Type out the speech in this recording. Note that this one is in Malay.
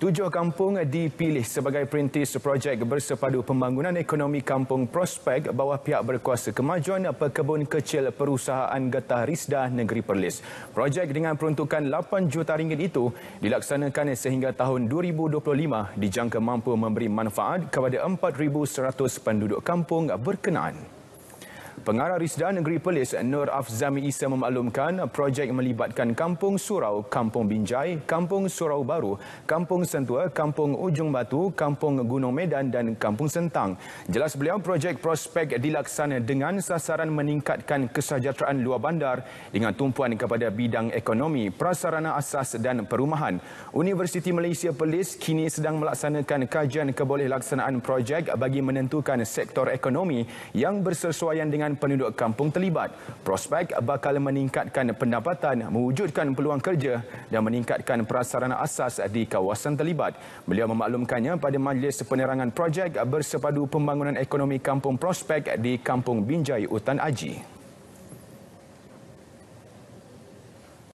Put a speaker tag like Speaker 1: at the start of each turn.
Speaker 1: Tujuh kampung dipilih sebagai perintis projek bersepadu pembangunan ekonomi kampung Prospek bawah pihak berkuasa kemajuan pekebun kecil perusahaan getah Risda Negeri Perlis. Projek dengan peruntukan 8 juta ringgit itu dilaksanakan sehingga tahun 2025 dijangka mampu memberi manfaat kepada 4,100 penduduk kampung berkenaan. Pengarah Risda Negeri Perlis Nur Afzami Isa memaklumkan projek melibatkan Kampung Surau, Kampung Binjai, Kampung Surau Baru, Kampung Sentua, Kampung Ujung Batu, Kampung Gunung Medan dan Kampung Sentang. Jelas beliau projek prospek dilaksana dengan sasaran meningkatkan kesejahteraan luar bandar dengan tumpuan kepada bidang ekonomi, prasarana asas dan perumahan. Universiti Malaysia Perlis kini sedang melaksanakan kajian kebolehlaksanaan projek bagi menentukan sektor ekonomi yang bersesuaian dengan dengan penduduk kampung terlibat. Prospek bakal meningkatkan pendapatan, mewujudkan peluang kerja dan meningkatkan prasarana asas di kawasan terlibat. Beliau memaklumkannya pada majlis penerangan projek bersepadu pembangunan ekonomi kampung prospek di kampung Binjai, Utan Aji.